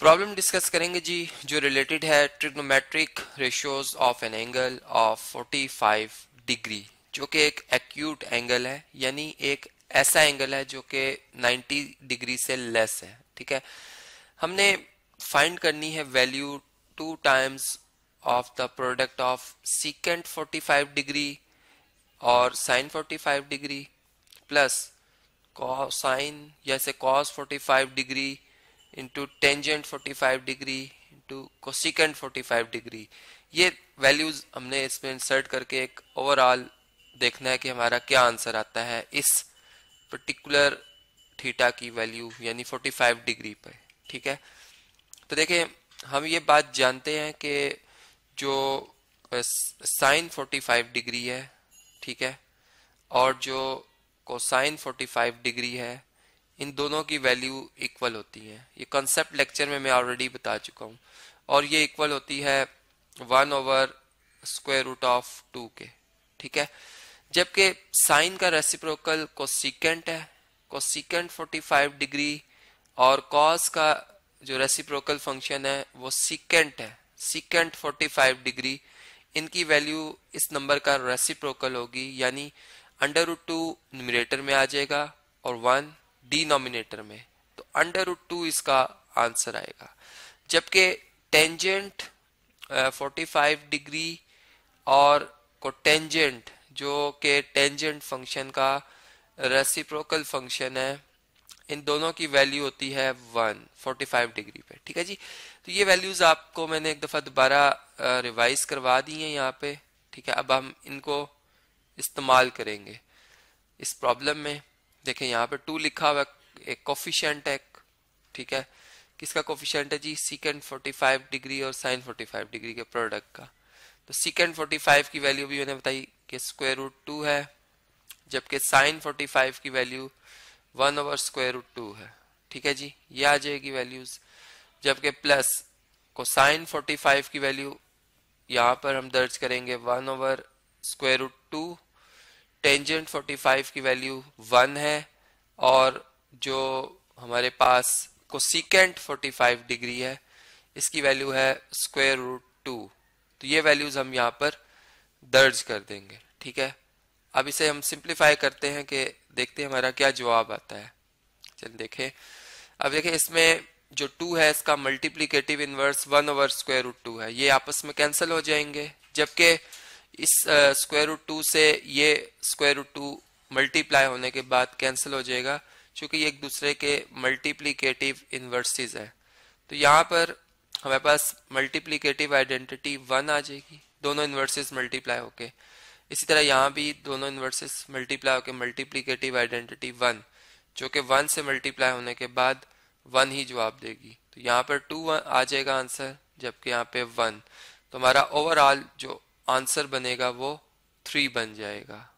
problem discuss करेंगे जी जो related है trigonometric ratios of an angle of 45 degree जो कि एक एक्यूट एंगल है यानी एक ऐसा एंगल है जो कि 90 डिग्री से लेस है ठीक है हमने फाइंड करनी है value two times of the product of secant 45 degree और साइन 45 डिग्री प्लस साइन जैसे cos 45 degree into tangent five degree into cosecant five degree ये वैल्यूज हमने इसमें इंसर्ट करके एक ओवरऑल देखना है कि हमारा क्या आंसर आता है इस पर्टिकुलर थीटा की वैल्यू यानी 45 डिग्री पर ठीक है तो देखें हम ये बात जानते हैं कि जो साइन 45 डिग्री है ठीक है और जो कोसाइन 45 डिग्री है इन दोनों की वैल्यू इक्वल होती है ये कॉन्सेप्ट लेक्चर में मैं ऑलरेडी बता चुका हूँ और ये इक्वल होती है one over square root of two के ठीक है जबकि साइन का रेसिप्रोकल कोसिकेंट है कोसिकेंट 45 डिग्री और कॉस का जो रेसिप्रोकल फंक्शन है वो सिकेंट है सिकेंट 45 डिग्री इनकी वैल्यू इस नंबर का रेसिप्रोकल होगी यानी अंडर रूट टू न्यूमिनेटर में आ जाएगा और वन डिनोमिनेटर में तो अंडर रूट टू इसका आंसर आएगा जबकि टेंजेंट फाइव डिग्री और कोटेंजेंट जो के टेंजेंट फंक्शन का रेसिप्रोकल फंक्शन है इन दोनों की वैल्यू होती है वन फोर्टी फाइव डिग्री पे ठीक है जी तो ये वैल्यूज आपको मैंने एक दफ़ा दोबारा रिवाइज करवा दी है यहाँ पे ठीक है अब हम इनको इस्तेमाल करेंगे इस प्रॉब्लम में देखें यहाँ पे टू लिखा हुआ एक कॉफिशेंट है ठीक है किसका कोफिशेंट है जी सिकेंड 45 डिग्री और साइन 45 डिग्री के प्रोडक्ट का तो सिकेंड 45 की वैल्यू भी मैंने बताई कि स्क्वायर रूट टू है जबकि साइन 45 की value one over square root two है ठीक है जी ये आ जाएगी वैल्यूज जबकि प्लस को साइन 45 की वैल्यू यहाँ पर हम दर्ज करेंगे one over square root two tangent 45 की वैल्यू वन है और जो हमारे पास कोसिकेंट 45 डिग्री है इसकी वैल्यू है स्क्वायर रूट टू तो ये वैल्यूज हम यहाँ पर दर्ज कर देंगे ठीक है अब इसे हम सिंप्लीफाई करते हैं कि देखते हैं हमारा क्या जवाब आता है चल देखें अब देखें इसमें जो टू है इसका multiplicative inverse one over square root two है ये आपस में कैंसिल हो जाएंगे जबकि इस स्क्वायर रूट टू से ये स्क्वायर रूट टू मल्टीप्लाई होने के बाद कैंसिल हो जाएगा चूंकि ये एक दूसरे के मल्टीप्लीकेटिव इन्वर्सिस है तो यहाँ पर हमारे पास मल्टीप्लीकेटिव आइडेंटिटी वन आ जाएगी दोनों इन्वर्सिस मल्टीप्लाई होके इसी तरह यहाँ भी दोनों इन्वर्सिस मल्टीप्लाई होके मल्टीप्लीकेटिव आइडेंटिटी वन जो कि वन से मल्टीप्लाई होने के बाद वन ही जवाब देगी तो यहाँ पर टू आ जाएगा आंसर जबकि यहाँ पे वन तो हमारा ओवरऑल जो आंसर बनेगा वो थ्री बन जाएगा